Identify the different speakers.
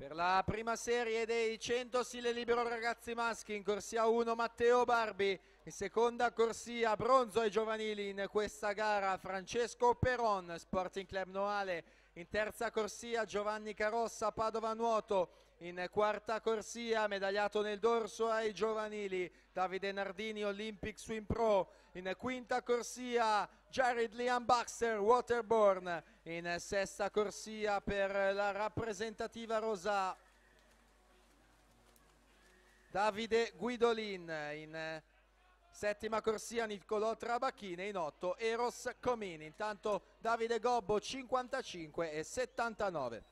Speaker 1: Per la prima serie dei 100 stile Libero ragazzi maschi in corsia 1 Matteo Barbi, in seconda corsia bronzo ai giovanili in questa gara Francesco Peron, Sporting Club Noale, in terza corsia Giovanni Carossa Padova Nuoto, in quarta corsia medagliato nel dorso ai giovanili Davide Nardini Olympic Swim Pro, in quinta corsia Jared Liam Baxter Waterborn in sesta corsia per la rappresentativa rosa Davide Guidolin in settima corsia Niccolò Trabacchini in otto Eros Comini intanto Davide Gobbo 55 e 79